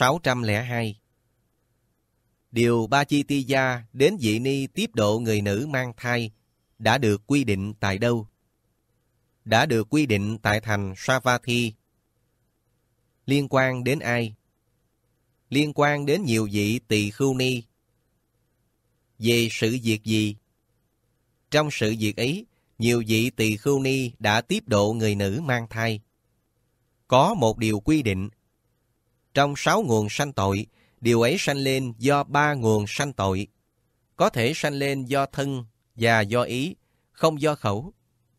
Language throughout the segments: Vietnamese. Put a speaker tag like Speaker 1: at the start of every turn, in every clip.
Speaker 1: 602 Điều Ba Chi Ti Gia đến dị ni tiếp độ người nữ mang thai đã được quy định tại đâu? Đã được quy định tại thành Savatthi. Liên quan đến ai? Liên quan đến nhiều vị tỳ khưu ni. Về sự việc gì? Trong sự việc ấy, nhiều vị tỳ khưu ni đã tiếp độ người nữ mang thai. Có một điều quy định trong sáu nguồn sanh tội, điều ấy sanh lên do ba nguồn sanh tội. Có thể sanh lên do thân và do ý, không do khẩu.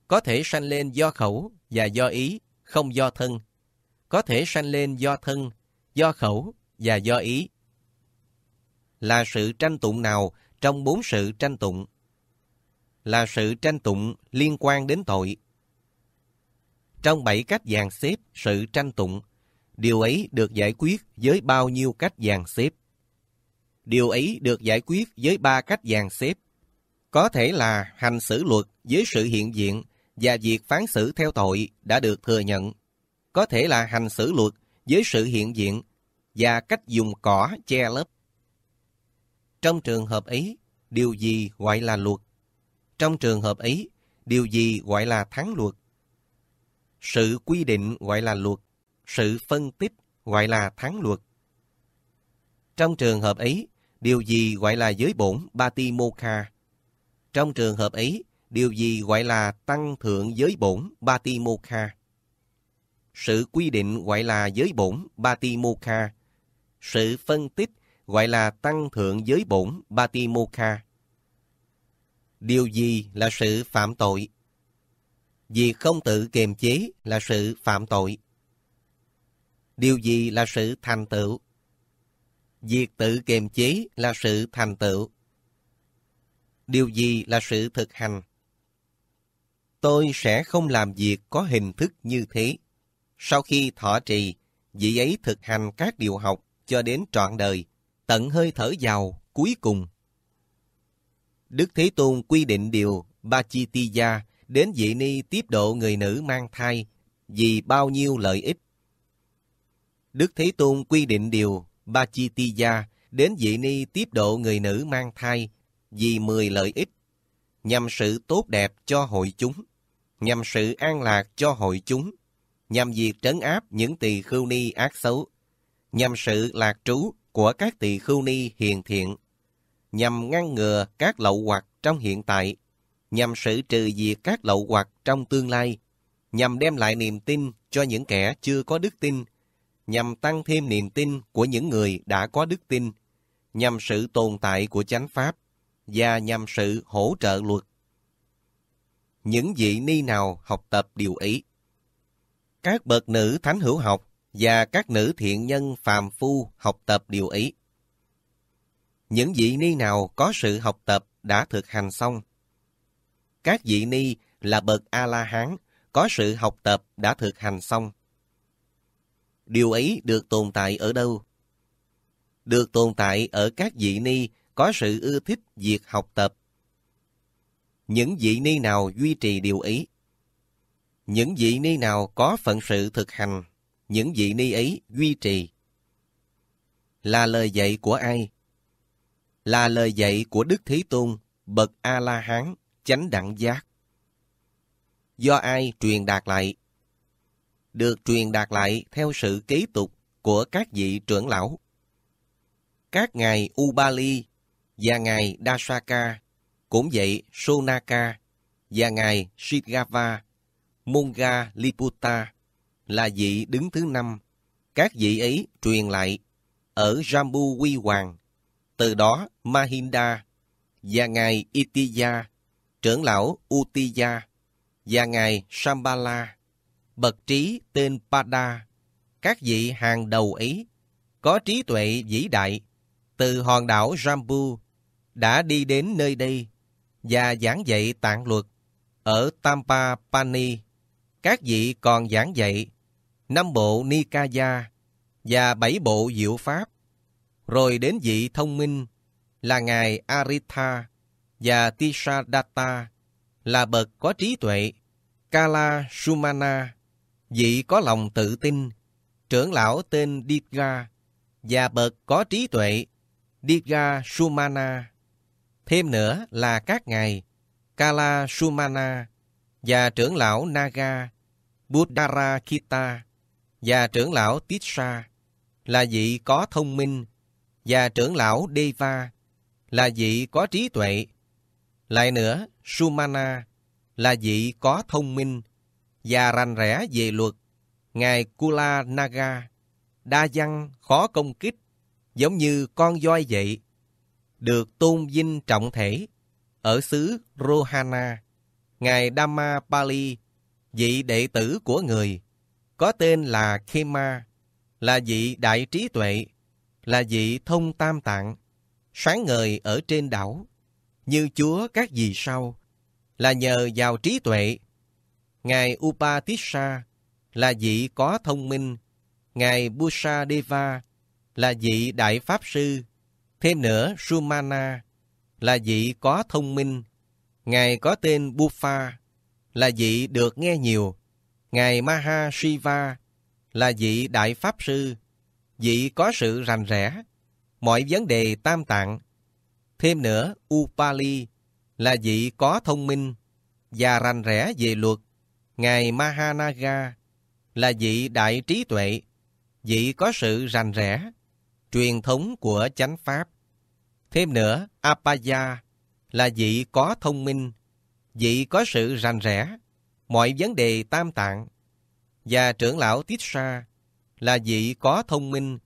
Speaker 1: Có thể sanh lên do khẩu và do ý, không do thân. Có thể sanh lên do thân, do khẩu và do ý. Là sự tranh tụng nào trong bốn sự tranh tụng? Là sự tranh tụng liên quan đến tội. Trong bảy cách dàn xếp sự tranh tụng, Điều ấy được giải quyết với bao nhiêu cách dàn xếp? Điều ấy được giải quyết với ba cách dàn xếp. Có thể là hành xử luật với sự hiện diện và việc phán xử theo tội đã được thừa nhận. Có thể là hành xử luật với sự hiện diện và cách dùng cỏ che lấp. Trong trường hợp ấy, điều gì gọi là luật? Trong trường hợp ấy, điều gì gọi là thắng luật? Sự quy định gọi là luật sự phân tích gọi là thắng luật. Trong trường hợp ấy, điều gì gọi là giới bổn Batimokha? Trong trường hợp ấy, điều gì gọi là tăng thượng giới bổn Batimokha? Sự quy định gọi là giới bổn Batimokha. Sự phân tích gọi là tăng thượng giới bổn Batimokha. Điều gì là sự phạm tội? Việc không tự kiềm chế là sự phạm tội. Điều gì là sự thành tựu? Việc tự kiềm chế là sự thành tựu. Điều gì là sự thực hành? Tôi sẽ không làm việc có hình thức như thế. Sau khi thọ trì, vị ấy thực hành các điều học cho đến trọn đời, tận hơi thở vào cuối cùng. Đức Thế Tôn quy định điều ba chi Bachitiya đến vị ni tiếp độ người nữ mang thai vì bao nhiêu lợi ích Đức Thế Tôn quy định điều ba chi Bachitiya đến dị ni tiếp độ người nữ mang thai vì mười lợi ích, nhằm sự tốt đẹp cho hội chúng, nhằm sự an lạc cho hội chúng, nhằm việc trấn áp những tỳ khưu ni ác xấu, nhằm sự lạc trú của các tỳ khưu ni hiền thiện, nhằm ngăn ngừa các lậu hoặc trong hiện tại, nhằm sự trừ diệt các lậu hoặc trong tương lai, nhằm đem lại niềm tin cho những kẻ chưa có đức tin nhằm tăng thêm niềm tin của những người đã có đức tin, nhằm sự tồn tại của chánh pháp và nhằm sự hỗ trợ luật. Những vị ni nào học tập điều ý? Các bậc nữ thánh hữu học và các nữ thiện nhân phàm phu học tập điều ý. Những vị ni nào có sự học tập đã thực hành xong? Các vị ni là bậc A-la-hán có sự học tập đã thực hành xong điều ấy được tồn tại ở đâu? Được tồn tại ở các vị ni có sự ưa thích việc học tập. Những vị ni nào duy trì điều ấy? Những vị ni nào có phận sự thực hành, những vị ni ấy duy trì. Là lời dạy của ai? Là lời dạy của Đức Thế Tôn, Bậc A-La-Hán, Chánh Đẳng Giác. Do ai truyền đạt lại? được truyền đạt lại theo sự kế tục của các vị trưởng lão. Các ngài Ubali và ngài Dasaka, cũng vậy Sonaka và ngài Shigava, Munga Liputa là vị đứng thứ năm. Các vị ấy truyền lại ở Jambu Quy Hoàng. Từ đó Mahinda và ngài Itiya, trưởng lão Utiya và ngài Sambala bậc trí tên Pada, các vị hàng đầu ấy có trí tuệ vĩ đại, từ hòn đảo Jambu, đã đi đến nơi đây và giảng dạy tạng luật ở Tampa Pani. Các vị còn giảng dạy năm bộ Nikaya và bảy bộ diệu pháp, rồi đến vị thông minh là ngài Aritha và Tisadatta là bậc có trí tuệ Kala Sumana Vị có lòng tự tin, trưởng lão tên Didga, và bậc có trí tuệ, Didga Sumana. Thêm nữa là các ngài Kala Sumana và trưởng lão Naga, Buddhara Kita và trưởng lão Tissa là vị có thông minh và trưởng lão Deva là vị có trí tuệ. Lại nữa, Sumana là vị có thông minh và rành rẽ về luật. Ngài Kula Naga, đa văn, khó công kích, giống như con voi vậy, được tôn vinh trọng thể ở xứ Rohana. Ngài Dhamma Pali, vị đệ tử của người, có tên là Khema, là vị đại trí tuệ, là vị thông tam tạng, sáng ngời ở trên đảo, như chúa các vị sau, là nhờ vào trí tuệ Ngài Upatissa là vị có thông minh, Ngài Busa Deva là vị Đại Pháp Sư, thêm nữa Sumana là vị có thông minh, Ngài có tên Buffa là vị được nghe nhiều, Ngài Maha Shiva là vị Đại Pháp Sư, vị có sự rành rẽ, mọi vấn đề tam tạng. Thêm nữa, Upali là vị có thông minh và rành rẽ về luật. Ngài Mahanaga là vị đại trí tuệ, vị có sự rành rẽ, truyền thống của chánh pháp. Thêm nữa, Apaya là vị có thông minh, vị có sự rành rẽ, mọi vấn đề tam tạng. Và trưởng lão Tissa là vị có thông minh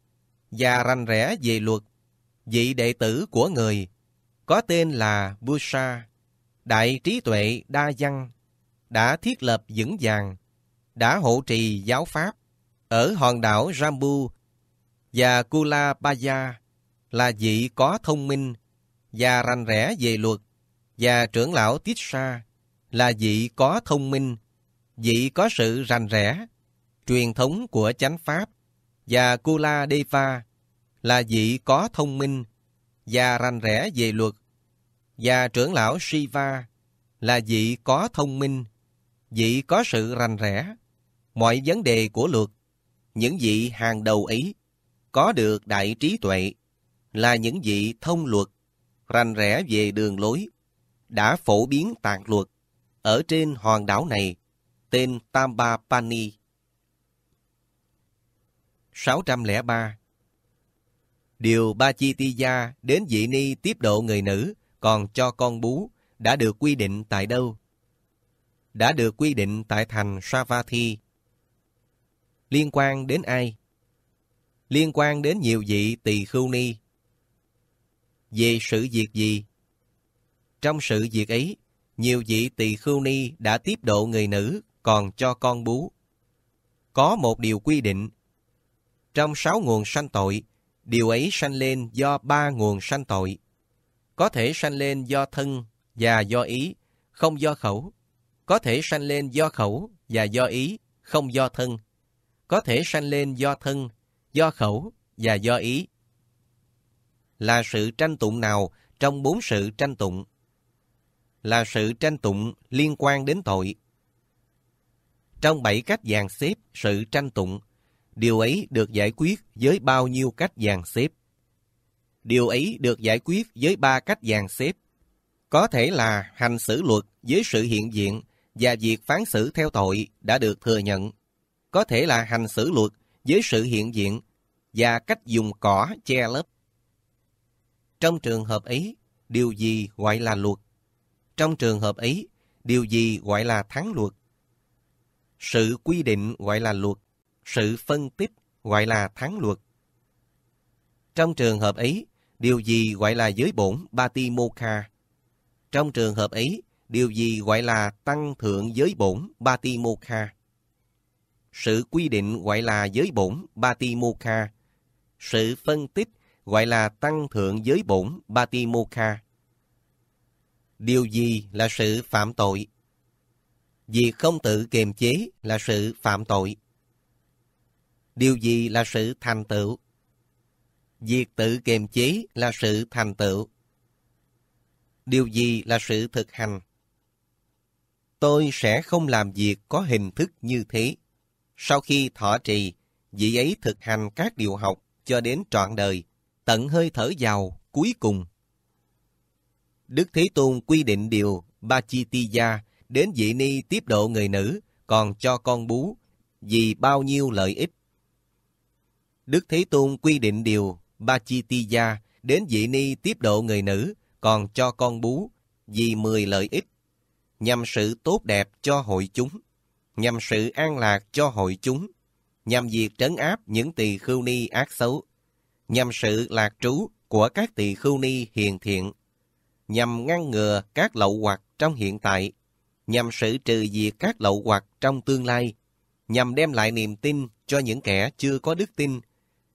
Speaker 1: và rành rẽ về luật, vị đệ tử của người, có tên là Busa, đại trí tuệ đa văn đã thiết lập vững vàng, đã hộ trì giáo pháp ở hòn đảo Rambu và Kula Baya là vị có thông minh và rành rẽ về luật và trưởng lão Tisha là vị có thông minh, vị có sự rành rẽ, truyền thống của chánh pháp và Kula Deva là vị có thông minh và rành rẽ về luật và trưởng lão Shiva là vị có thông minh vị có sự rành rẽ, mọi vấn đề của luật, những vị hàng đầu ấy có được đại trí tuệ là những vị thông luật, rành rẽ về đường lối, đã phổ biến tạng luật ở trên hòn đảo này tên Tamba Pani. 603 Điều Ba Chi Ti Gia đến vị ni tiếp độ người nữ còn cho con bú đã được quy định tại đâu? đã được quy định tại thành Savatthi. Liên quan đến ai? Liên quan đến nhiều vị tỳ khưu ni. Về sự việc gì? Trong sự việc ấy, nhiều vị tỳ khưu ni đã tiếp độ người nữ còn cho con bú. Có một điều quy định. Trong sáu nguồn sanh tội, điều ấy sanh lên do ba nguồn sanh tội. Có thể sanh lên do thân và do ý, không do khẩu có thể sanh lên do khẩu và do ý, không do thân. Có thể sanh lên do thân, do khẩu và do ý. Là sự tranh tụng nào trong bốn sự tranh tụng? Là sự tranh tụng liên quan đến tội. Trong bảy cách dàn xếp sự tranh tụng, điều ấy được giải quyết với bao nhiêu cách dàn xếp? Điều ấy được giải quyết với ba cách dàn xếp. Có thể là hành xử luật với sự hiện diện và việc phán xử theo tội đã được thừa nhận. Có thể là hành xử luật với sự hiện diện và cách dùng cỏ che lớp. Trong trường hợp ấy, điều gì gọi là luật? Trong trường hợp ấy, điều gì gọi là thắng luật? Sự quy định gọi là luật, sự phân tích gọi là thắng luật. Trong trường hợp ấy, điều gì gọi là giới bổn Batimokha? Trong trường hợp ấy, Điều gì gọi là tăng thượng giới bổn Batimokha? Sự quy định gọi là giới bổn Batimokha. Sự phân tích gọi là tăng thượng giới bổn Batimokha. Điều gì là sự phạm tội? Việc không tự kiềm chế là sự phạm tội. Điều gì là sự thành tựu? Việc tự kiềm chế là sự thành tựu. Điều gì là sự thực hành? tôi sẽ không làm việc có hình thức như thế. Sau khi thọ trì, vị ấy thực hành các điều học cho đến trọn đời, tận hơi thở giàu cuối cùng. Đức Thế Tôn quy định điều ba chi ti gia đến vị ni tiếp độ người nữ, còn cho con bú, vì bao nhiêu lợi ích. Đức Thế Tôn quy định điều ba chi ti gia đến vị ni tiếp độ người nữ, còn cho con bú, vì mười lợi ích nhằm sự tốt đẹp cho hội chúng, nhằm sự an lạc cho hội chúng, nhằm việc trấn áp những tỳ khưu ni ác xấu, nhằm sự lạc trú của các tỳ khưu ni hiền thiện, nhằm ngăn ngừa các lậu hoặc trong hiện tại, nhằm sự trừ diệt các lậu hoặc trong tương lai, nhằm đem lại niềm tin cho những kẻ chưa có đức tin,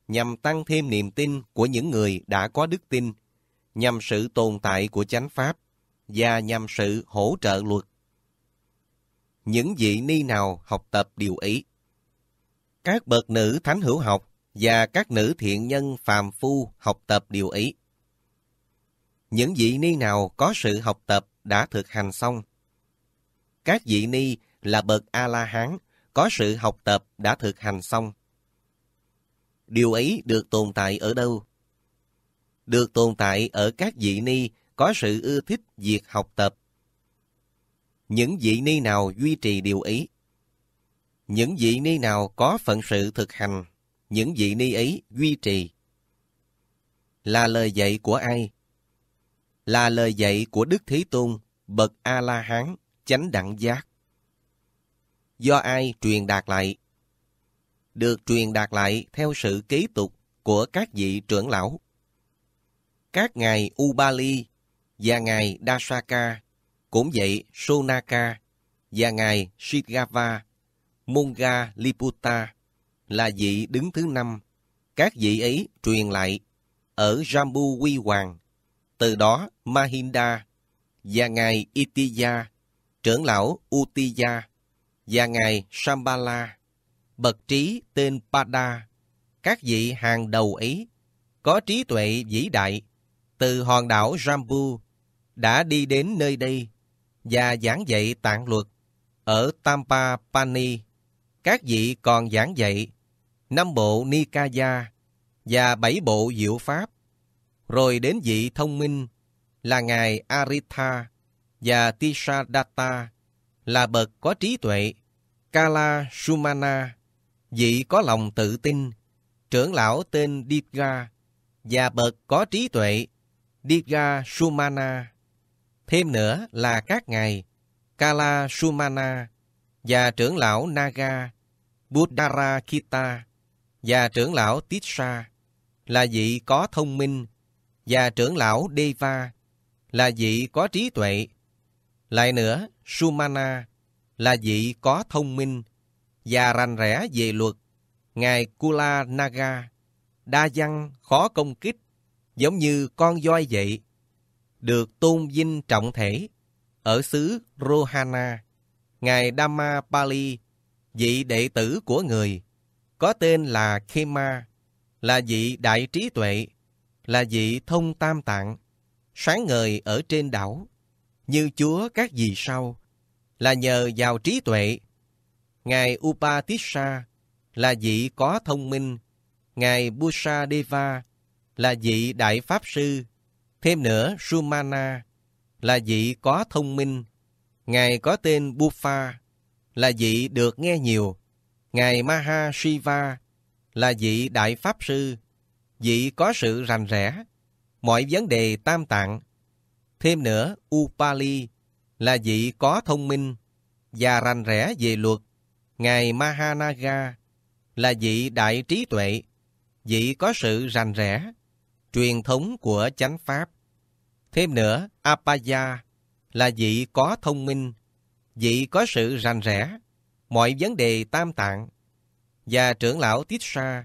Speaker 1: nhằm tăng thêm niềm tin của những người đã có đức tin, nhằm sự tồn tại của chánh pháp và nhằm sự hỗ trợ luật. Những vị ni nào học tập điều ý. Các bậc nữ thánh hữu học và các nữ thiện nhân phàm phu học tập điều ý. Những vị ni nào có sự học tập đã thực hành xong. Các vị ni là bậc A-la-hán có sự học tập đã thực hành xong. Điều ấy được tồn tại ở đâu? Được tồn tại ở các vị ni có sự ưa thích việc học tập. Những vị ni nào duy trì điều ý? Những vị ni nào có phận sự thực hành, những vị ni ấy duy trì. Là lời dạy của ai? Là lời dạy của Đức Thế Tôn, Bậc A-La-Hán, Chánh Đẳng Giác. Do ai truyền đạt lại? Được truyền đạt lại theo sự kế tục của các vị trưởng lão. Các ngài Ubali và ngài Dasaka, cũng vậy Sonaka, và ngài Shigava, Munga Liputa là vị đứng thứ năm. Các vị ấy truyền lại ở Jambu Quy Hoàng. Từ đó Mahinda và ngài Itiya, trưởng lão Utiya và ngài Sambala, bậc trí tên Pada, các vị hàng đầu ấy có trí tuệ vĩ đại từ hòn đảo Jambu đã đi đến nơi đây và giảng dạy tạng luật ở Tampa Pani. Các vị còn giảng dạy năm bộ Nikaya và bảy bộ diệu pháp. Rồi đến vị thông minh là ngài Aritha và Tisadatta là bậc có trí tuệ, Kala Sumana, vị có lòng tự tin, trưởng lão tên Dipga và bậc có trí tuệ, Dipga Sumana. Thêm nữa là các ngài Kala Sumana và trưởng lão Naga Buddhara Kita và trưởng lão Tisha là vị có thông minh và trưởng lão Deva là vị có trí tuệ. Lại nữa, Sumana là vị có thông minh và rành rẽ về luật. Ngài Kula Naga, đa văn, khó công kích, giống như con voi vậy được tôn vinh trọng thể. Ở xứ Rohana, Ngài Dhamma Pali, vị đệ tử của người, có tên là Khema, là vị đại trí tuệ, là vị thông tam tạng, sáng ngời ở trên đảo, như chúa các vị sau, là nhờ vào trí tuệ. Ngài Upatissa là vị có thông minh, Ngài Busa là vị đại pháp sư Thêm nữa, Sumana là vị có thông minh. Ngài có tên Buffa, là vị được nghe nhiều. Ngài Maha Shiva là vị Đại Pháp Sư, vị có sự rành rẽ, mọi vấn đề tam tạng. Thêm nữa, Upali là vị có thông minh và rành rẽ về luật. Ngài Mahanaga là vị đại trí tuệ, vị có sự rành rẽ, truyền thống của chánh pháp. Thêm nữa, Apaya là vị có thông minh, vị có sự rành rẽ, mọi vấn đề tam tạng. Và trưởng lão tít Titsa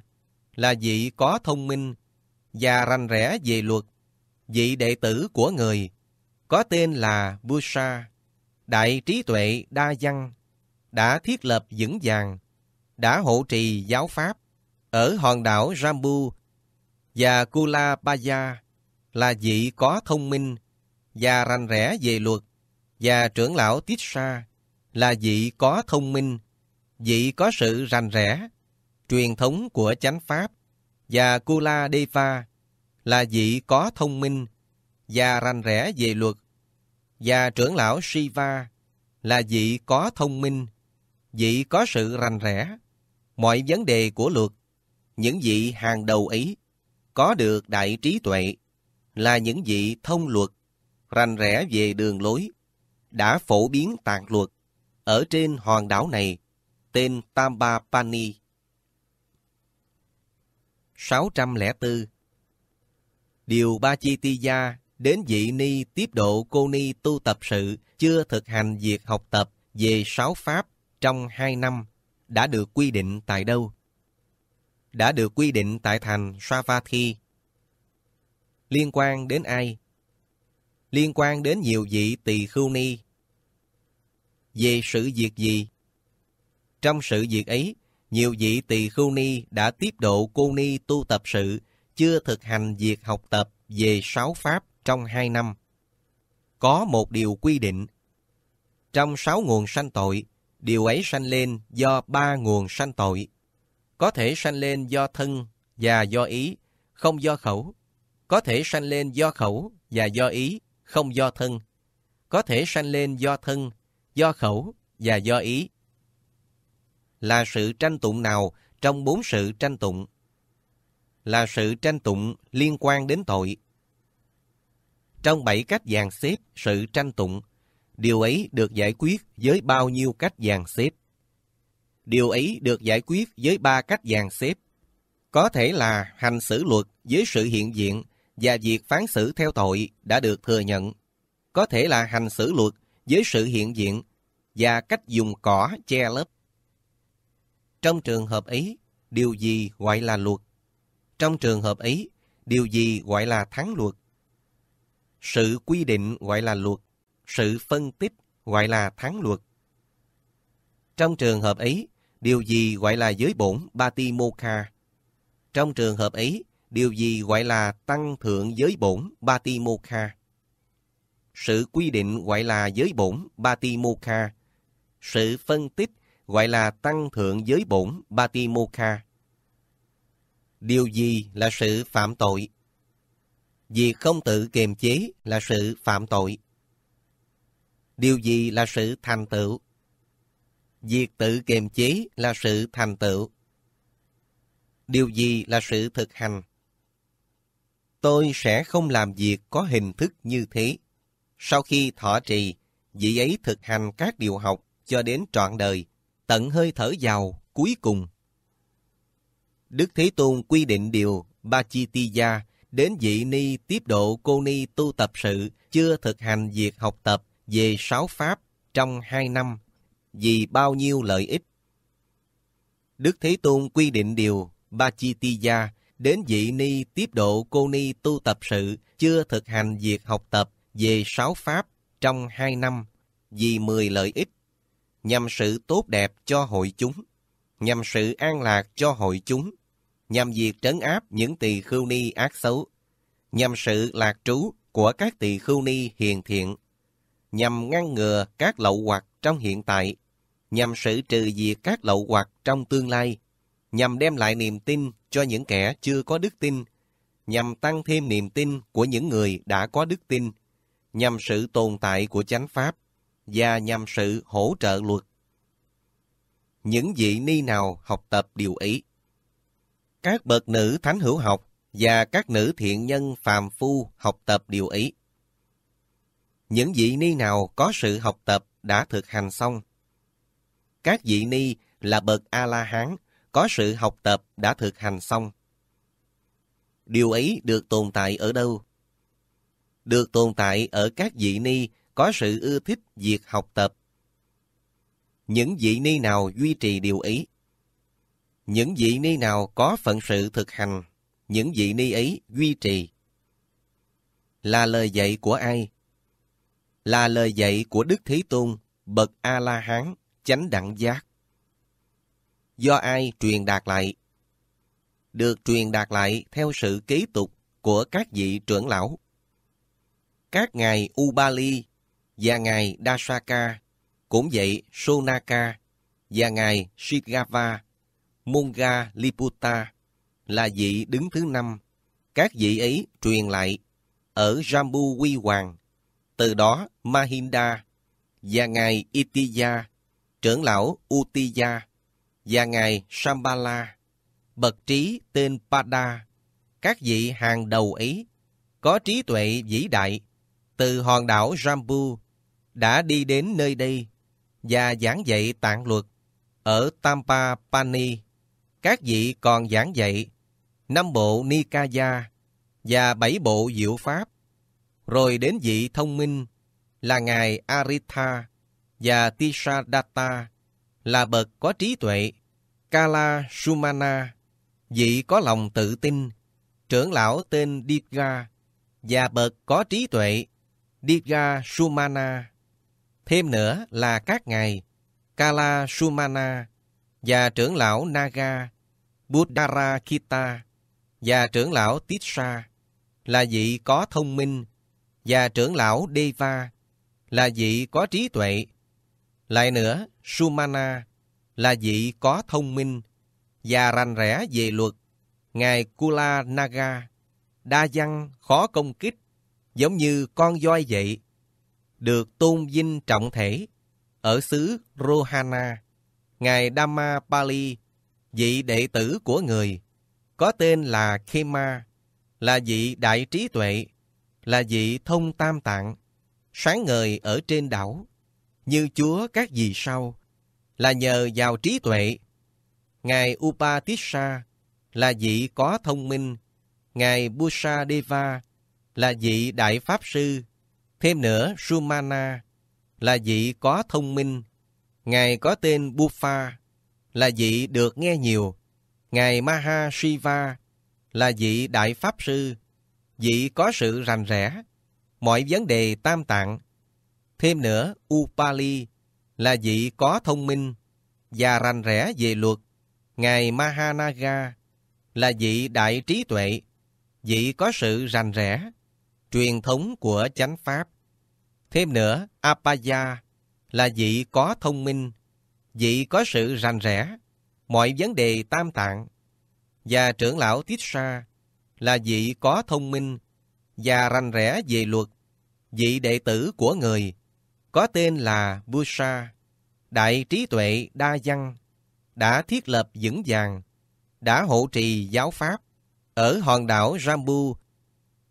Speaker 1: là vị có thông minh và rành rẽ về luật, vị đệ tử của người, có tên là Busa, đại trí tuệ đa văn, đã thiết lập vững vàng, đã hộ trì giáo pháp ở hòn đảo Rambu và Kula Baya là vị có thông minh và rành rẽ về luật và trưởng lão Tisha là vị có thông minh, vị có sự rành rẽ, truyền thống của chánh pháp và Kula Deva là vị có thông minh và rành rẽ về luật và trưởng lão Shiva là vị có thông minh, vị có sự rành rẽ, mọi vấn đề của luật, những vị hàng đầu ấy có được đại trí tuệ, là những vị thông luật, rành rẽ về đường lối, đã phổ biến tạng luật ở trên hòn đảo này, tên Tamba Pani. 604 Điều Ba Chi Ti Gia đến vị ni tiếp độ cô ni tu tập sự chưa thực hành việc học tập về sáu pháp trong hai năm đã được quy định tại đâu? đã được quy định tại thành Savatthi. Liên quan đến ai? Liên quan đến nhiều vị tỳ khưu ni. Về sự việc gì? Trong sự việc ấy, nhiều vị tỳ khưu ni đã tiếp độ cô ni tu tập sự, chưa thực hành việc học tập về sáu pháp trong hai năm. Có một điều quy định. Trong sáu nguồn sanh tội, điều ấy sanh lên do ba nguồn sanh tội có thể sanh lên do thân và do ý, không do khẩu. Có thể sanh lên do khẩu và do ý, không do thân. Có thể sanh lên do thân, do khẩu và do ý. Là sự tranh tụng nào trong bốn sự tranh tụng? Là sự tranh tụng liên quan đến tội. Trong bảy cách dàn xếp sự tranh tụng, điều ấy được giải quyết với bao nhiêu cách dàn xếp? Điều ấy được giải quyết với ba cách dàn xếp. Có thể là hành xử luật với sự hiện diện và việc phán xử theo tội đã được thừa nhận. Có thể là hành xử luật với sự hiện diện và cách dùng cỏ che lớp. Trong trường hợp ấy, điều gì gọi là luật? Trong trường hợp ấy, điều gì gọi là thắng luật? Sự quy định gọi là luật, sự phân tích gọi là thắng luật. Trong trường hợp ấy, Điều gì gọi là giới bổn Batimokha? Trong trường hợp ấy, điều gì gọi là tăng thượng giới bổn Batimokha? Sự quy định gọi là giới bổn Batimokha. Sự phân tích gọi là tăng thượng giới bổn Batimokha. Điều gì là sự phạm tội? vì không tự kiềm chế là sự phạm tội. Điều gì là sự thành tựu? Việc tự kiềm chế là sự thành tựu. Điều gì là sự thực hành? Tôi sẽ không làm việc có hình thức như thế. Sau khi thọ trì, vị ấy thực hành các điều học cho đến trọn đời, tận hơi thở giàu cuối cùng. Đức Thế Tôn quy định điều Ba Chi Ti Gia đến vị ni tiếp độ cô ni tu tập sự chưa thực hành việc học tập về sáu pháp trong hai năm vì bao nhiêu lợi ích. Đức Thế Tôn quy định điều ba chi Bachitiya đến vị ni tiếp độ cô ni tu tập sự chưa thực hành việc học tập về sáu pháp trong hai năm vì mười lợi ích nhằm sự tốt đẹp cho hội chúng, nhằm sự an lạc cho hội chúng, nhằm việc trấn áp những tỳ khưu ni ác xấu, nhằm sự lạc trú của các tỳ khưu ni hiền thiện, nhằm ngăn ngừa các lậu hoặc trong hiện tại, nhằm sự trừ diệt các lậu hoặc trong tương lai, nhằm đem lại niềm tin cho những kẻ chưa có đức tin, nhằm tăng thêm niềm tin của những người đã có đức tin, nhằm sự tồn tại của chánh pháp và nhằm sự hỗ trợ luật. Những vị ni nào học tập điều ý? Các bậc nữ thánh hữu học và các nữ thiện nhân phàm phu học tập điều ý. Những vị ni nào có sự học tập đã thực hành xong các vị ni là bậc A-la-hán, có sự học tập đã thực hành xong. Điều ấy được tồn tại ở đâu? Được tồn tại ở các vị ni có sự ưa thích việc học tập. Những vị ni nào duy trì điều ấy? Những vị ni nào có phận sự thực hành, những vị ni ấy duy trì. Là lời dạy của ai? Là lời dạy của Đức Thế Tôn, bậc A-la-hán chánh đẳng giác. Do ai truyền đạt lại? Được truyền đạt lại theo sự ký tục của các vị trưởng lão. Các ngài Ubali và ngài Dasaka, cũng vậy Sonaka và ngài Shigava, Munga Liputa là vị đứng thứ năm. Các vị ấy truyền lại ở Jambu Quy Hoàng, từ đó Mahinda và ngài Itiya trưởng lão Utiya và ngài Sambala, bậc trí tên Pada, các vị hàng đầu ấy, có trí tuệ vĩ đại, từ hòn đảo Jambu đã đi đến nơi đây và giảng dạy tạng luật ở Tampa Pani. Các vị còn giảng dạy năm bộ Nikaya và bảy bộ diệu pháp. Rồi đến vị thông minh là ngài Aritha, và Tisadatta là bậc có trí tuệ, Kala Sumana, vị có lòng tự tin, trưởng lão tên Dirga và bậc có trí tuệ, Dirga Sumana. Thêm nữa là các ngài Kala Sumana và trưởng lão Naga, Buddhara Kita và trưởng lão Tisha là vị có thông minh và trưởng lão Deva là vị có trí tuệ lại nữa, Sumana là vị có thông minh và rành rẽ về luật. Ngài Kula Naga, đa văn, khó công kích, giống như con voi vậy, được tôn vinh trọng thể ở xứ Rohana. Ngài Dhamma Pali, vị đệ tử của người, có tên là Khema, là vị đại trí tuệ, là vị thông tam tạng, sáng ngời ở trên đảo như chúa các vị sau, là nhờ vào trí tuệ. Ngài Upatissa là vị có thông minh, Ngài Busa Deva là vị đại pháp sư, thêm nữa Sumana là vị có thông minh, Ngài có tên Buffa là vị được nghe nhiều, Ngài Maha Shiva là vị đại pháp sư, vị có sự rành rẽ, mọi vấn đề tam tạng Thêm nữa, Upali là vị có thông minh và rành rẽ về luật. Ngài Mahanaga là vị đại trí tuệ, vị có sự rành rẽ, truyền thống của chánh pháp. Thêm nữa, Apaya là vị có thông minh, vị có sự rành rẽ, mọi vấn đề tam tạng. Và trưởng lão Tissa là vị có thông minh và rành rẽ về luật, vị đệ tử của người có tên là Busa, đại trí tuệ đa văn, đã thiết lập vững vàng, đã hộ trì giáo pháp ở hòn đảo Jambu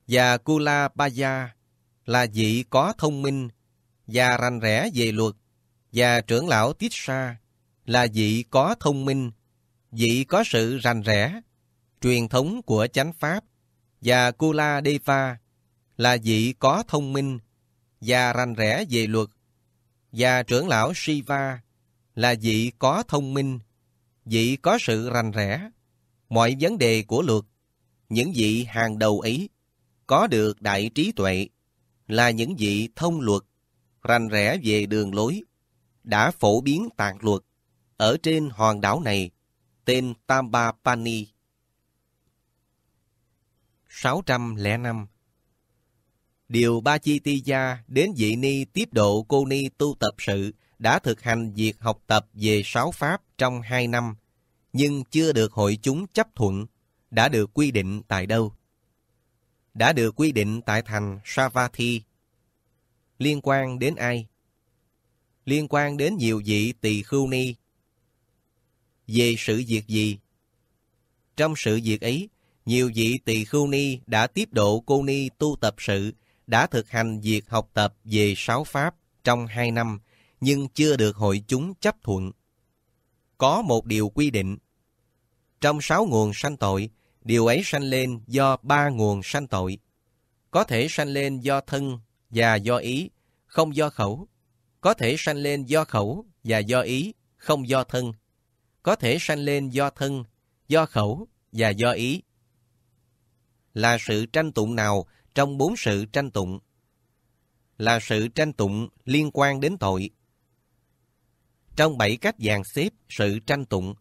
Speaker 1: và Kula Baya là vị có thông minh và rành rẽ về luật và trưởng lão Tissa là vị có thông minh, vị có sự rành rẽ, truyền thống của chánh pháp và Kula Deva là vị có thông minh, và rành rẽ về luật. Và trưởng lão Shiva là vị có thông minh, vị có sự rành rẽ, mọi vấn đề của luật, những vị hàng đầu ấy có được đại trí tuệ là những vị thông luật, rành rẽ về đường lối, đã phổ biến tạng luật ở trên hòn đảo này tên Tambapani. 605 điều Ba Chi Ti Gia đến vị ni tiếp độ cô ni tu tập sự đã thực hành việc học tập về sáu pháp trong hai năm, nhưng chưa được hội chúng chấp thuận, đã được quy định tại đâu? Đã được quy định tại thành Savatthi. Liên quan đến ai? Liên quan đến nhiều vị tỳ khưu ni. Về sự việc gì? Trong sự việc ấy, nhiều vị tỳ khưu ni đã tiếp độ cô ni tu tập sự đã thực hành việc học tập về sáu pháp trong hai năm, nhưng chưa được hội chúng chấp thuận. Có một điều quy định. Trong sáu nguồn sanh tội, điều ấy sanh lên do ba nguồn sanh tội. Có thể sanh lên do thân và do ý, không do khẩu. Có thể sanh lên do khẩu và do ý, không do thân. Có thể sanh lên do thân, do khẩu và do ý. Là sự tranh tụng nào trong bốn sự tranh tụng là sự tranh tụng liên quan đến tội. Trong bảy cách dàn xếp sự tranh tụng,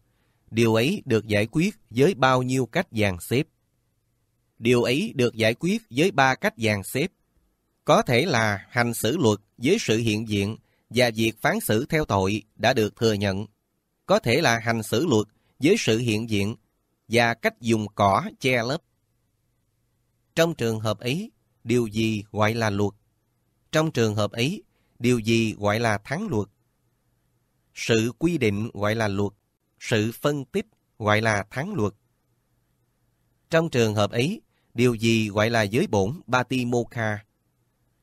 Speaker 1: điều ấy được giải quyết với bao nhiêu cách dàn xếp? Điều ấy được giải quyết với ba cách dàn xếp. Có thể là hành xử luật với sự hiện diện và việc phán xử theo tội đã được thừa nhận. Có thể là hành xử luật với sự hiện diện và cách dùng cỏ che lấp. Trong trường hợp ấy, điều gì gọi là luật? Trong trường hợp ấy, điều gì gọi là thắng luật? Sự quy định gọi là luật, sự phân tích gọi là thắng luật. Trong trường hợp ấy, điều gì gọi là giới bổn Batimokha?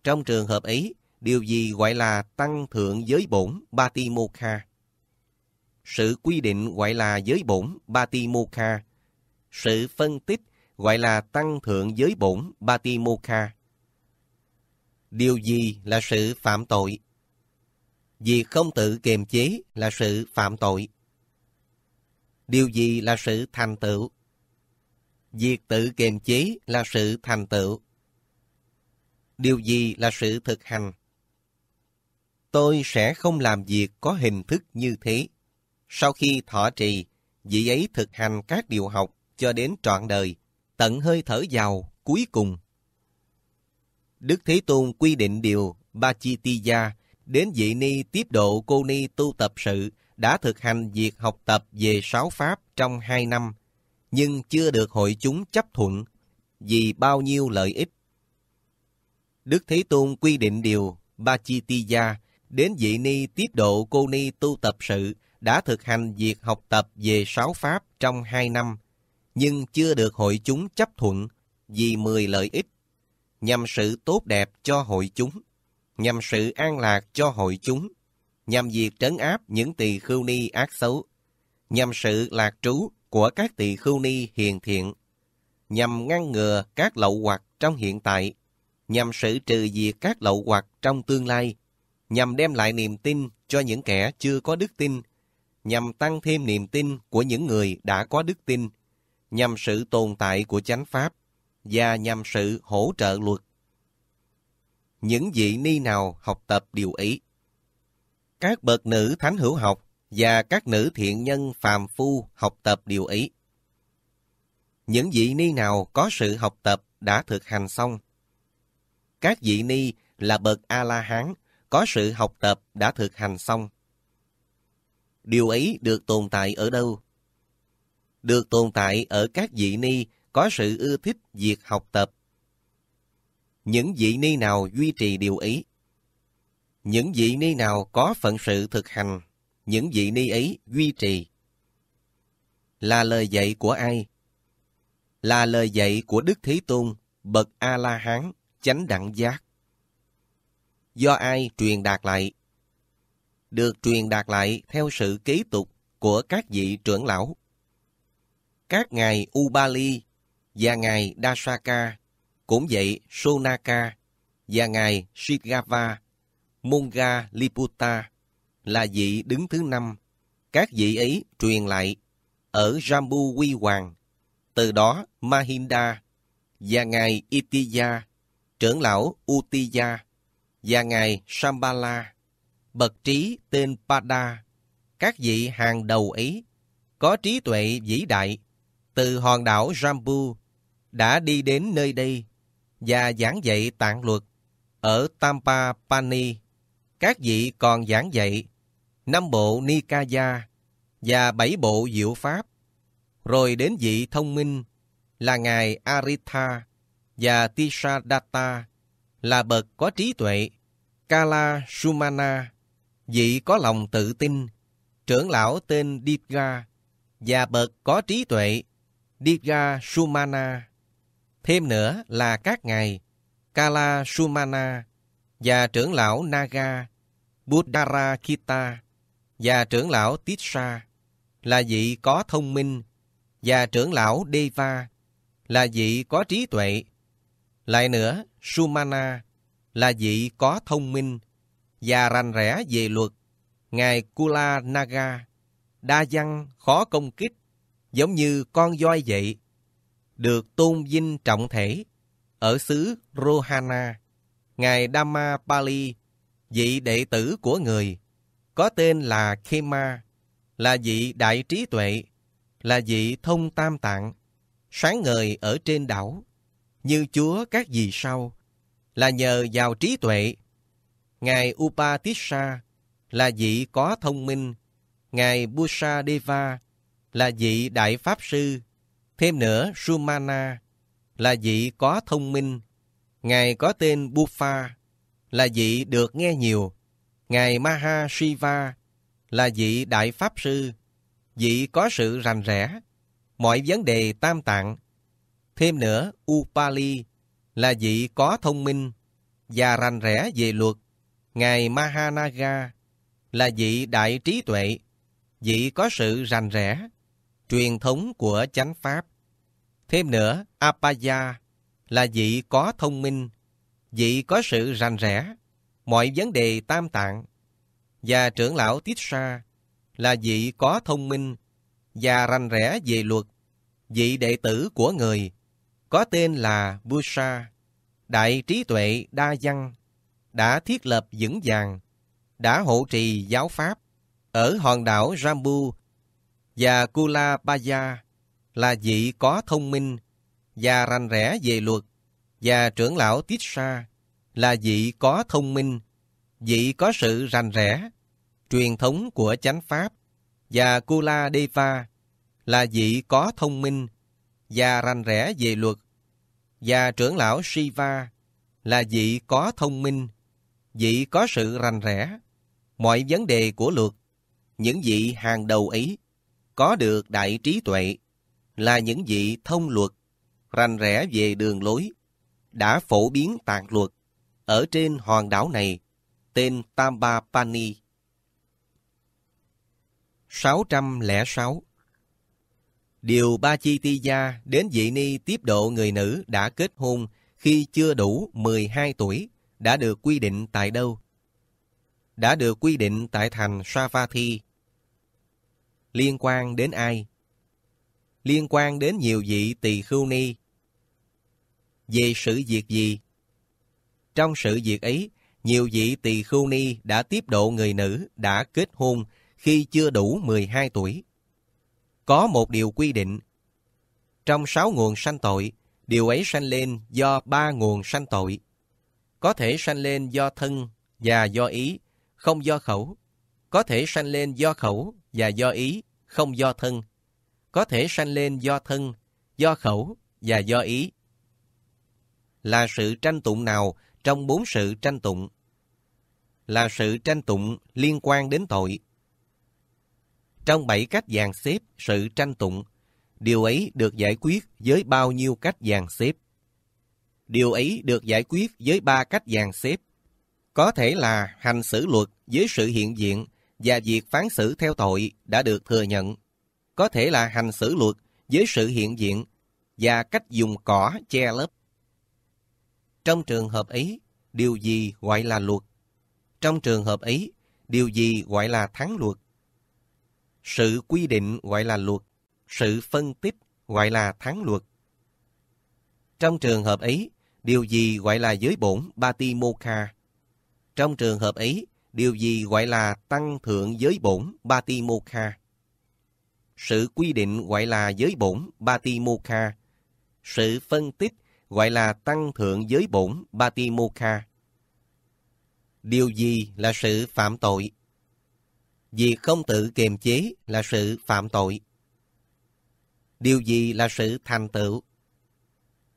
Speaker 1: Trong trường hợp ấy, điều gì gọi là tăng thượng giới bổn Batimokha? Sự quy định gọi là giới bổn Batimokha. Sự phân tích gọi là tăng thượng giới bổn Batimokha. Điều gì là sự phạm tội? Việc không tự kiềm chế là sự phạm tội. Điều gì là sự thành tựu? Việc tự kiềm chế là sự thành tựu. Điều gì là sự thực hành? Tôi sẽ không làm việc có hình thức như thế. Sau khi thọ trì, vị ấy thực hành các điều học cho đến trọn đời, tận hơi thở vào cuối cùng. Đức Thế Tôn quy định điều ba chi Bachitiya đến vị ni tiếp độ cô ni tu tập sự đã thực hành việc học tập về sáu pháp trong hai năm, nhưng chưa được hội chúng chấp thuận vì bao nhiêu lợi ích. Đức Thế Tôn quy định điều ba chi Bachitiya đến vị ni tiếp độ cô ni tu tập sự đã thực hành việc học tập về sáu pháp trong hai năm, nhưng chưa được hội chúng chấp thuận vì 10 lợi ích, nhằm sự tốt đẹp cho hội chúng, nhằm sự an lạc cho hội chúng, nhằm việc trấn áp những tỳ khưu ni ác xấu, nhằm sự lạc trú của các tỳ khưu ni hiền thiện, nhằm ngăn ngừa các lậu hoặc trong hiện tại, nhằm sự trừ diệt các lậu hoặc trong tương lai, nhằm đem lại niềm tin cho những kẻ chưa có đức tin, nhằm tăng thêm niềm tin của những người đã có đức tin, nhằm sự tồn tại của chánh pháp và nhằm sự hỗ trợ luật. Những vị ni nào học tập điều ý? Các bậc nữ thánh hữu học và các nữ thiện nhân phàm phu học tập điều ý. Những vị ni nào có sự học tập đã thực hành xong? Các vị ni là bậc A-la-hán, có sự học tập đã thực hành xong. Điều ấy được tồn tại ở đâu? được tồn tại ở các vị ni có sự ưa thích việc học tập. Những vị ni nào duy trì điều ý? Những vị ni nào có phận sự thực hành, những vị ni ấy duy trì. Là lời dạy của ai? Là lời dạy của Đức Thế Tôn, Bậc A-La-Hán, Chánh Đẳng Giác. Do ai truyền đạt lại? Được truyền đạt lại theo sự ký tục của các vị trưởng lão. Các ngài Ubali và ngài Dasaka, cũng vậy Sonaka và ngài Shigava, Monga Liputa là vị đứng thứ năm. Các vị ấy truyền lại ở Jambu Quy Hoàng, từ đó Mahinda và ngài Itiya, trưởng lão Utiya và ngài Sambala, bậc trí tên Pada, các vị hàng đầu ấy có trí tuệ vĩ đại từ hòn đảo Rambu đã đi đến nơi đây và giảng dạy tạng luật ở Tampa Pani. Các vị còn giảng dạy năm bộ Nikaya và bảy bộ diệu pháp, rồi đến vị thông minh là ngài Aritha và Tishadatta là bậc có trí tuệ, Kala Sumana, vị có lòng tự tin, trưởng lão tên Dipga và bậc có trí tuệ, Divya Sumana. Thêm nữa là các ngài Kala Sumana và trưởng lão Naga Buddhara Kita và trưởng lão Tisha là vị có thông minh và trưởng lão Deva là vị có trí tuệ. Lại nữa, Sumana là vị có thông minh và rành rẽ về luật. Ngài Kula Naga, đa văn, khó công kích giống như con voi vậy, được tôn vinh trọng thể ở xứ Rohana. Ngài Dhamma Pali, vị đệ tử của người, có tên là Khema, là vị đại trí tuệ, là vị thông tam tạng, sáng ngời ở trên đảo, như chúa các vị sau, là nhờ vào trí tuệ. Ngài Upatissa là vị có thông minh, Ngài Busa Deva là vị Đại Pháp Sư, thêm nữa Sumana là vị có thông minh. Ngài có tên Buffa, là vị được nghe nhiều. Ngài Maha Shiva là vị Đại Pháp Sư, vị có sự rành rẽ, mọi vấn đề tam tạng. Thêm nữa Upali là vị có thông minh và rành rẽ về luật. Ngài Mahanaga là vị đại trí tuệ, vị có sự rành rẽ, truyền thống của chánh pháp. Thêm nữa, Apaya là vị có thông minh, vị có sự rành rẽ, mọi vấn đề tam tạng, và trưởng lão tít sa là vị có thông minh và rành rẽ về luật, vị đệ tử của người, có tên là Busa, đại trí tuệ đa văn, đã thiết lập vững vàng, đã hộ trì giáo pháp ở hòn đảo rambu và Kula Paya là vị có thông minh và rành rẽ về luật và trưởng lão Tisha là vị có thông minh, vị có sự rành rẽ, truyền thống của chánh pháp và Kula Deva là vị có thông minh và rành rẽ về luật và trưởng lão Shiva là vị có thông minh, vị có sự rành rẽ, mọi vấn đề của luật, những vị hàng đầu ấy có được đại trí tuệ, là những vị thông luật, rành rẽ về đường lối, đã phổ biến tạng luật ở trên hòn đảo này, tên Tamba Pani. 606 Điều Ba Chi Ti Gia đến vị ni tiếp độ người nữ đã kết hôn khi chưa đủ 12 tuổi đã được quy định tại đâu? Đã được quy định tại thành Savathi, liên quan đến ai? Liên quan đến nhiều vị tỳ khưu ni. Về sự việc gì? Trong sự việc ấy, nhiều vị tỳ khưu ni đã tiếp độ người nữ đã kết hôn khi chưa đủ 12 tuổi. Có một điều quy định. Trong sáu nguồn sanh tội, điều ấy sanh lên do ba nguồn sanh tội. Có thể sanh lên do thân và do ý, không do khẩu. Có thể sanh lên do khẩu và do ý, không do thân. Có thể sanh lên do thân, do khẩu và do ý. Là sự tranh tụng nào trong bốn sự tranh tụng? Là sự tranh tụng liên quan đến tội. Trong bảy cách dàn xếp sự tranh tụng, điều ấy được giải quyết với bao nhiêu cách dàn xếp? Điều ấy được giải quyết với ba cách dàn xếp. Có thể là hành xử luật với sự hiện diện và việc phán xử theo tội đã được thừa nhận. Có thể là hành xử luật với sự hiện diện và cách dùng cỏ che lớp. Trong trường hợp ấy, điều gì gọi là luật? Trong trường hợp ấy, điều gì gọi là thắng luật? Sự quy định gọi là luật, sự phân tích gọi là thắng luật. Trong trường hợp ấy, điều gì gọi là giới bổn Batimokha? Trong trường hợp ấy, Điều gì gọi là tăng thượng giới bổn Batimokha? Sự quy định gọi là giới bổn Batimokha. Sự phân tích gọi là tăng thượng giới bổn Batimokha. Điều gì là sự phạm tội? Việc không tự kiềm chế là sự phạm tội. Điều gì là sự thành tựu?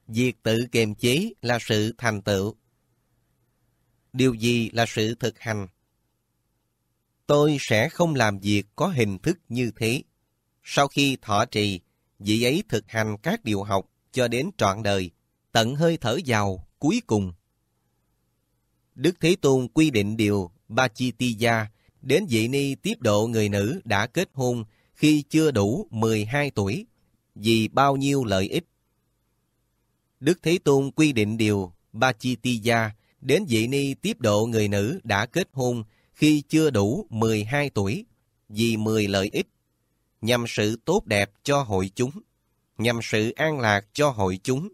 Speaker 1: Việc tự kiềm chế là sự thành tựu. Điều gì là sự thực hành? tôi sẽ không làm việc có hình thức như thế. Sau khi thọ trì, vị ấy thực hành các điều học cho đến trọn đời, tận hơi thở vào cuối cùng. Đức Thế Tôn quy định điều ba chi Bachitiya đến vị ni tiếp độ người nữ đã kết hôn khi chưa đủ 12 tuổi, vì bao nhiêu lợi ích. Đức Thế Tôn quy định điều ba chi Bachitiya đến vị ni tiếp độ người nữ đã kết hôn khi chưa đủ 12 tuổi vì 10 lợi ích, nhằm sự tốt đẹp cho hội chúng, nhằm sự an lạc cho hội chúng,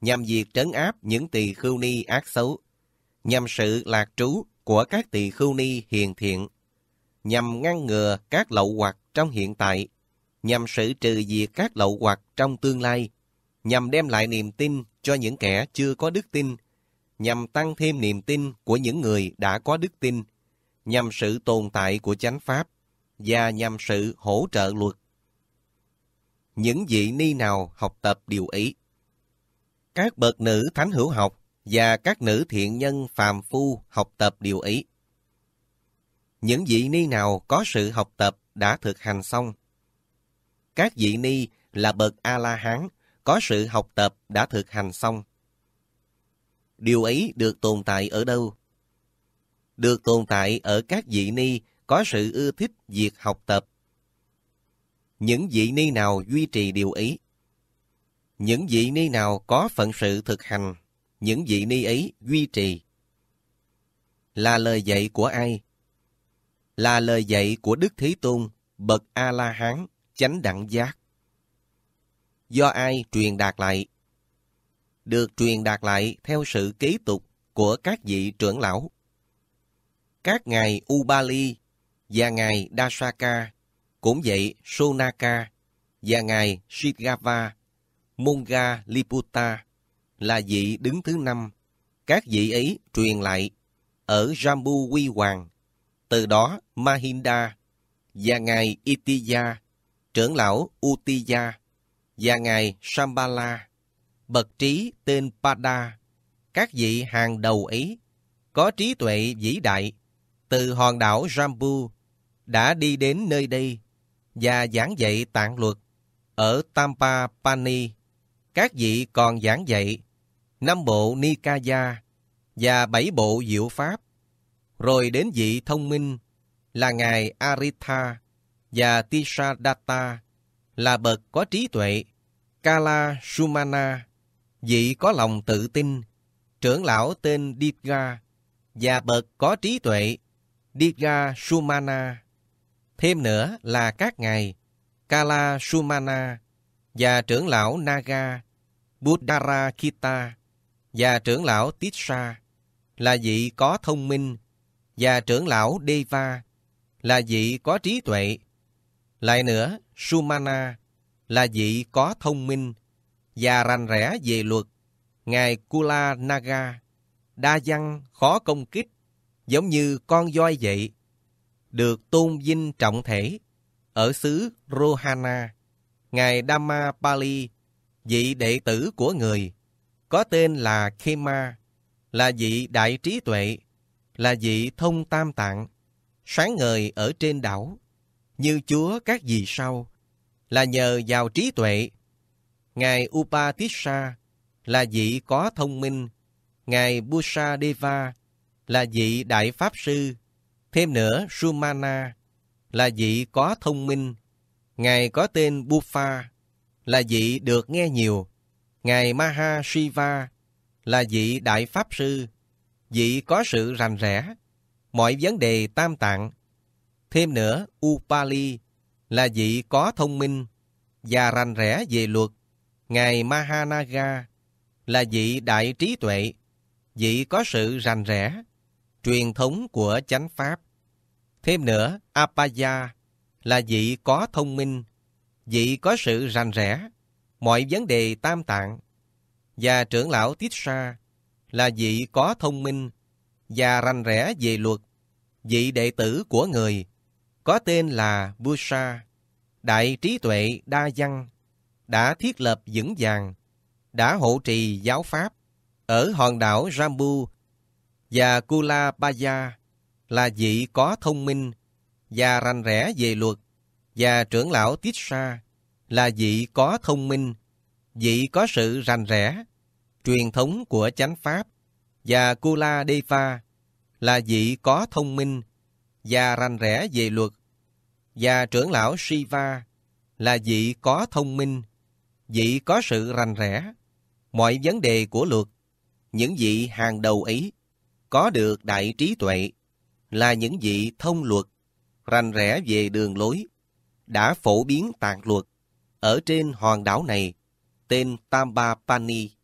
Speaker 1: nhằm việc trấn áp những tỳ khưu ni ác xấu, nhằm sự lạc trú của các tỳ khưu ni hiền thiện, nhằm ngăn ngừa các lậu hoặc trong hiện tại, nhằm sự trừ diệt các lậu hoặc trong tương lai, nhằm đem lại niềm tin cho những kẻ chưa có đức tin, nhằm tăng thêm niềm tin của những người đã có đức tin, nhằm sự tồn tại của chánh pháp và nhằm sự hỗ trợ luật. Những vị ni nào học tập điều ý? Các bậc nữ thánh hữu học và các nữ thiện nhân phàm phu học tập điều ý. Những vị ni nào có sự học tập đã thực hành xong? Các vị ni là bậc A-la-hán có sự học tập đã thực hành xong. Điều ấy được tồn tại ở đâu? được tồn tại ở các vị ni có sự ưa thích việc học tập. Những vị ni nào duy trì điều ý? Những vị ni nào có phận sự thực hành, những vị ni ấy duy trì. Là lời dạy của ai? Là lời dạy của Đức Thế Tôn, Bậc A-La-Hán, Chánh Đẳng Giác. Do ai truyền đạt lại? Được truyền đạt lại theo sự kế tục của các vị trưởng lão. Các ngài Ubali và ngài Dasaka, cũng vậy Sonaka và ngài Shigava, Monga Liputa là vị đứng thứ năm. Các vị ấy truyền lại ở Jambu Quy Hoàng. Từ đó Mahinda và ngài Itiya, trưởng lão Utiya và ngài Sambala, bậc trí tên Pada, các vị hàng đầu ấy có trí tuệ vĩ đại từ hòn đảo Rambu đã đi đến nơi đây và giảng dạy tạng luật ở Tampa Pani. Các vị còn giảng dạy năm bộ Nikaya và bảy bộ diệu pháp. Rồi đến vị thông minh là ngài Aritha và Tisadatta là bậc có trí tuệ, Kala Sumana, vị có lòng tự tin, trưởng lão tên Dipga và bậc có trí tuệ, đi Sumana. Thêm nữa là các ngài Kala Sumana và trưởng lão Naga, Buddhara Kita và trưởng lão Tissa là vị có thông minh và trưởng lão Deva là vị có trí tuệ. Lại nữa, Sumana là vị có thông minh và rành rẽ về luật. Ngài Kula Naga, đa văn, khó công kích giống như con voi vậy, được tôn vinh trọng thể. Ở xứ Rohana, Ngài Dhamma Pali, vị đệ tử của người, có tên là Khema, là vị đại trí tuệ, là vị thông tam tạng, sáng ngời ở trên đảo, như chúa các vị sau, là nhờ vào trí tuệ. Ngài Upatissa là vị có thông minh, Ngài Busa Deva là vị Đại Pháp Sư, thêm nữa Sumana là vị có thông minh, Ngài có tên Buffa, là vị được nghe nhiều, Ngài Maha Shiva là vị Đại Pháp Sư, vị có sự rành rẽ, mọi vấn đề tam tạng. Thêm nữa, Upali là vị có thông minh và rành rẽ về luật. Ngài Mahanaga là vị đại trí tuệ, vị có sự rành rẽ, truyền thống của chánh pháp. Thêm nữa, Apaya là vị có thông minh, vị có sự rành rẽ, mọi vấn đề tam tạng. Và trưởng lão sa là vị có thông minh và rành rẽ về luật, vị đệ tử của người, có tên là Busha, đại trí tuệ đa văn, đã thiết lập vững vàng, đã hộ trì giáo pháp ở hòn đảo Jambu và Kula Baya là vị có thông minh và rành rẽ về luật và trưởng lão Tisha là vị có thông minh, vị có sự rành rẽ, truyền thống của chánh pháp và Kula Deva là vị có thông minh và rành rẽ về luật và trưởng lão Shiva là vị có thông minh, vị có sự rành rẽ, mọi vấn đề của luật, những vị hàng đầu ấy có được đại trí tuệ, là những vị thông luật, rành rẽ về đường lối, đã phổ biến tạng luật ở trên hòn đảo này, tên Tampa Pani.